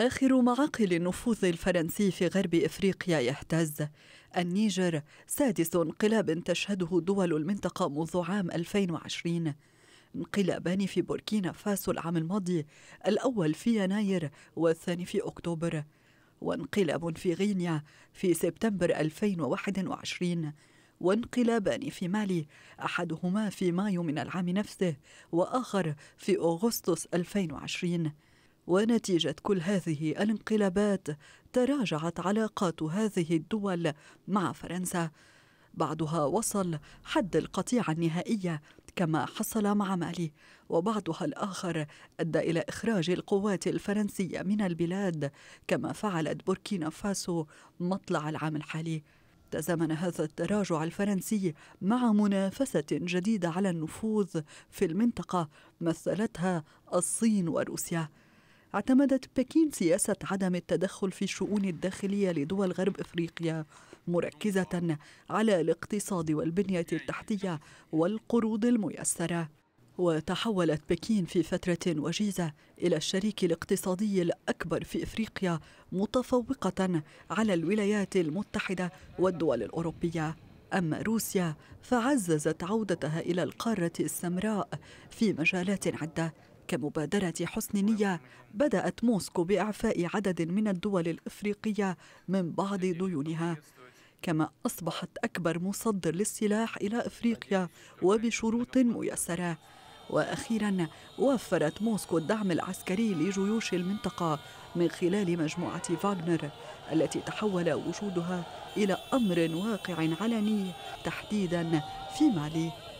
آخر معاقل النفوذ الفرنسي في غرب إفريقيا يهتز النيجر سادس انقلاب تشهده دول المنطقة منذ عام 2020 انقلابان في بوركينا فاسو العام الماضي الأول في يناير والثاني في أكتوبر وانقلاب في غينيا في سبتمبر 2021 وانقلابان في مالي أحدهما في مايو من العام نفسه وآخر في أغسطس 2020 ونتيجة كل هذه الانقلابات تراجعت علاقات هذه الدول مع فرنسا بعضها وصل حد القطيعة النهائية كما حصل مع مالي وبعضها الآخر أدى إلى إخراج القوات الفرنسية من البلاد كما فعلت بوركينا فاسو مطلع العام الحالي تزامن هذا التراجع الفرنسي مع منافسة جديدة على النفوذ في المنطقة مثلتها الصين وروسيا اعتمدت بكين سياسة عدم التدخل في الشؤون الداخلية لدول غرب إفريقيا مركزة على الاقتصاد والبنية التحتية والقروض الميسرة وتحولت بكين في فترة وجيزة إلى الشريك الاقتصادي الأكبر في إفريقيا متفوقة على الولايات المتحدة والدول الأوروبية أما روسيا فعززت عودتها إلى القارة السمراء في مجالات عدة كمبادرة حسن نية بدأت موسكو بإعفاء عدد من الدول الإفريقية من بعض ديونها كما أصبحت أكبر مصدر للسلاح إلى إفريقيا وبشروط ميسرة وأخيرا وفرت موسكو الدعم العسكري لجيوش المنطقة من خلال مجموعة فاغنر التي تحول وجودها إلى أمر واقع علني تحديدا في مالي